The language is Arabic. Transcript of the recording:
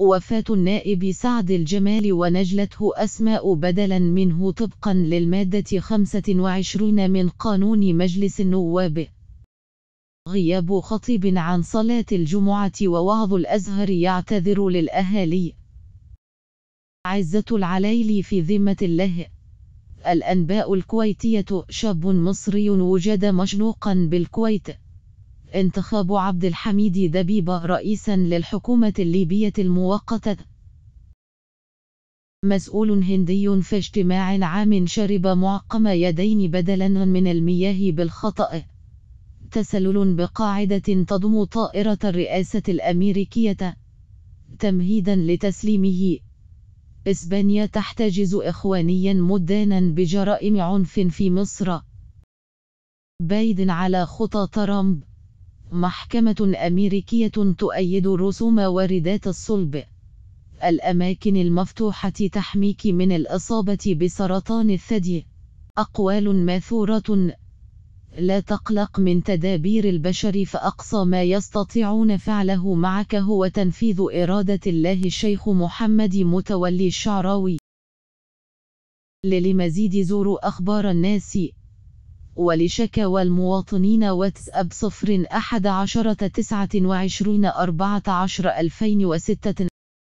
وفاة النائب سعد الجمال ونجلته أسماء بدلا منه طبقا للمادة 25 من قانون مجلس النواب غياب خطيب عن صلاة الجمعة ووعظ الأزهر يعتذر للأهالي عزة العليلي في ذمة الله الأنباء الكويتية شاب مصري وجد مشنوقا بالكويت انتخاب عبد الحميد دبيبة رئيسا للحكومة الليبية المؤقتة مسؤول هندي في اجتماع عام شرب معقم يدين بدلا من المياه بالخطأ تسلل بقاعدة تضم طائرة الرئاسة الأمريكية تمهيدا لتسليمه إسبانيا تحتجز إخوانيا مدانا بجرائم عنف في مصر بايدن على خطى ترامب محكمة أمريكية تؤيد رسوم واردات الصلب الأماكن المفتوحة تحميك من الإصابة بسرطان الثدي أقوال ماثورة لا تقلق من تدابير البشر فأقصى ما يستطيعون فعله معك هو تنفيذ إرادة الله الشيخ محمد متولي الشعراوي للمزيد زوروا أخبار الناس ولشكاوى المواطنين واتساب صفر أحد عشرة تسعة وعشرين أربعة عشر ألفين وستة